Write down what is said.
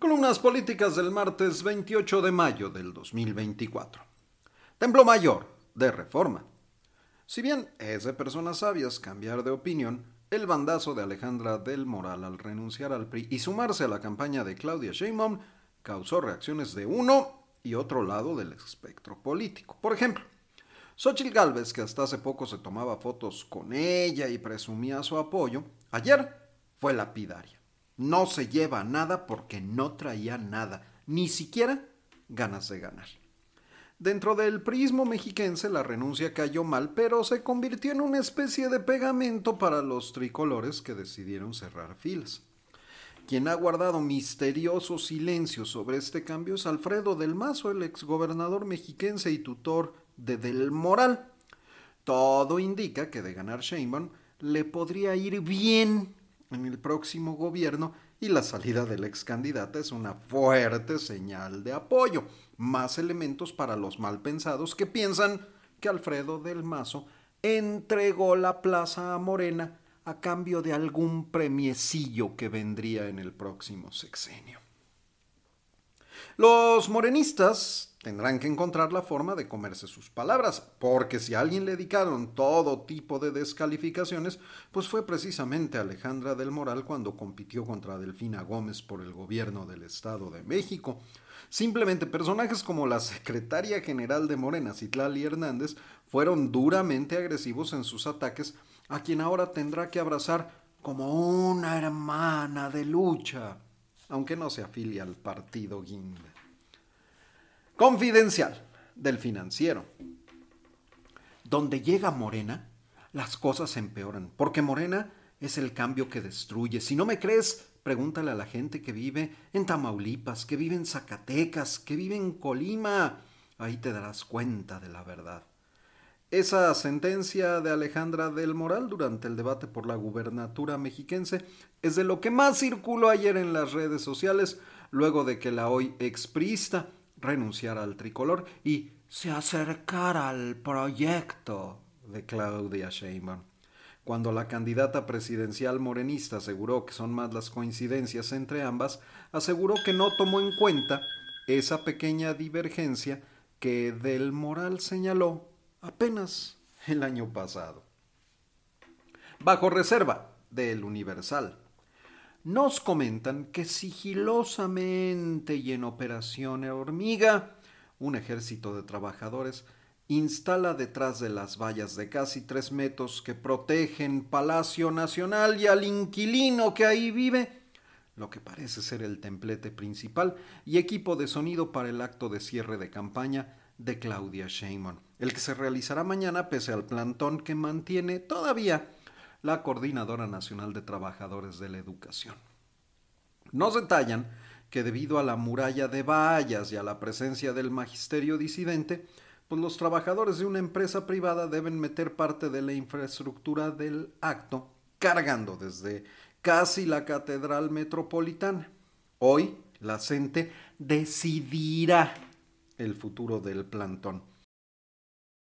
Columnas políticas del martes 28 de mayo del 2024. Templo Mayor, de reforma. Si bien es de personas sabias cambiar de opinión, el bandazo de Alejandra del Moral al renunciar al PRI y sumarse a la campaña de Claudia Sheinbaum causó reacciones de uno y otro lado del espectro político. Por ejemplo, Xochitl Gálvez, que hasta hace poco se tomaba fotos con ella y presumía su apoyo, ayer fue lapidaria. No se lleva nada porque no traía nada, ni siquiera ganas de ganar. Dentro del prismo mexiquense la renuncia cayó mal, pero se convirtió en una especie de pegamento para los tricolores que decidieron cerrar filas. Quien ha guardado misterioso silencio sobre este cambio es Alfredo del Mazo, el exgobernador mexiquense y tutor de Del Moral. Todo indica que de ganar Sheinbaum le podría ir bien en el próximo gobierno y la salida del ex candidata es una fuerte señal de apoyo. Más elementos para los malpensados que piensan que Alfredo del Mazo entregó la plaza a Morena a cambio de algún premiecillo que vendría en el próximo sexenio. Los morenistas Tendrán que encontrar la forma de comerse sus palabras, porque si a alguien le dedicaron todo tipo de descalificaciones, pues fue precisamente Alejandra del Moral cuando compitió contra Delfina Gómez por el gobierno del Estado de México. Simplemente personajes como la secretaria general de Morena, Citlali Hernández, fueron duramente agresivos en sus ataques a quien ahora tendrá que abrazar como una hermana de lucha, aunque no se afilie al partido Guinda confidencial del financiero. Donde llega Morena, las cosas empeoran, porque Morena es el cambio que destruye. Si no me crees, pregúntale a la gente que vive en Tamaulipas, que vive en Zacatecas, que vive en Colima. Ahí te darás cuenta de la verdad. Esa sentencia de Alejandra del Moral durante el debate por la gubernatura mexiquense es de lo que más circuló ayer en las redes sociales, luego de que la hoy exprista renunciar al tricolor y se acercara al proyecto de Claudia Sheinbaum. Cuando la candidata presidencial morenista aseguró que son más las coincidencias entre ambas, aseguró que no tomó en cuenta esa pequeña divergencia que Del Moral señaló apenas el año pasado. Bajo reserva del Universal nos comentan que sigilosamente y en operación hormiga, un ejército de trabajadores instala detrás de las vallas de casi tres metros que protegen Palacio Nacional y al inquilino que ahí vive, lo que parece ser el templete principal y equipo de sonido para el acto de cierre de campaña de Claudia Sheinbaum, el que se realizará mañana pese al plantón que mantiene todavía la Coordinadora Nacional de Trabajadores de la Educación. Nos detallan que debido a la muralla de vallas y a la presencia del magisterio disidente, pues los trabajadores de una empresa privada deben meter parte de la infraestructura del acto cargando desde casi la catedral metropolitana. Hoy la CENTE decidirá el futuro del plantón.